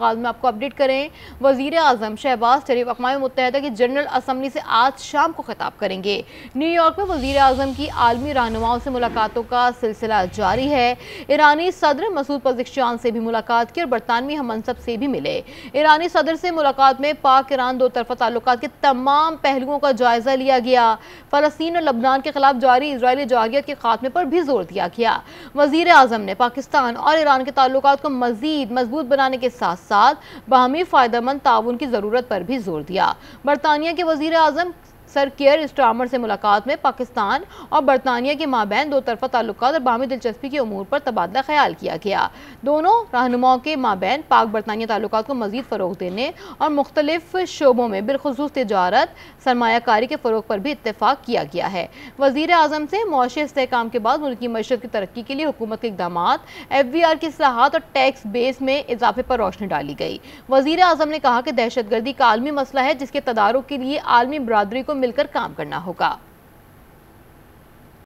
में आपको अपडेट करें वजीर आजम शहबाज शरीफ अकवा मुतहद की जनरल असम्बली से आज शाम को खिताब करेंगे न्यूयॉर्क में वजीर अजम की आलमी रहनुमाओं से मुलाकातों का सिलसिला जारी है ईरानी सदर मसूद पजिक्शान से भी मुलाकात की और बरतानवी हम मनसब से भी मिले ईरानी सदर से मुलाकात में पाक ईरान दो तरफा ताल्लुक के तमाम पहलुओं का जायजा लिया गया फ़लस्तीन और लबनान के खिलाफ जारी इसराइली जारियत के खात्मे पर भी जोर दिया गया वजीर अजम ने पाकिस्तान और ईरान के ताल्लुक को मजीद मजबूत बनाने के साथ साथ बाहमी फ़ायदेमंद ताउन की ज़रूरत पर भी जोर दिया बरतानिया के वजीर अजम सर केयर स्टामर से मुलाकात में पाकिस्तान और बरतानिया के माबैन दो तरफा तल्लु और बामी दिलचस्पी के अमूर पर तबादला ख्याल किया गया दोनों रहनुमाओं के माबैन पाक बरतानिया ताल्लुक को मजीद फ़रोग देने और मुख्तलिफ शोबों में बिलखसूस तजारत सरमाकारी के फ़रोग पर भी इतफाक़ किया गया है वजीर अजम से मुशी इसकाम के बाद मुल्की मीशत की तरक्की के लिए हुकूमत के इकदाम एफ वी आर की असलाहत और टैक्स बेस में इजाफे पर रोशनी डाली गई वजीर अजम ने कहा कि दहशत गर्दी का आलमी मसला है जिसके तदारों के लिए आलमी बरदरी को मिलकर काम करना होगा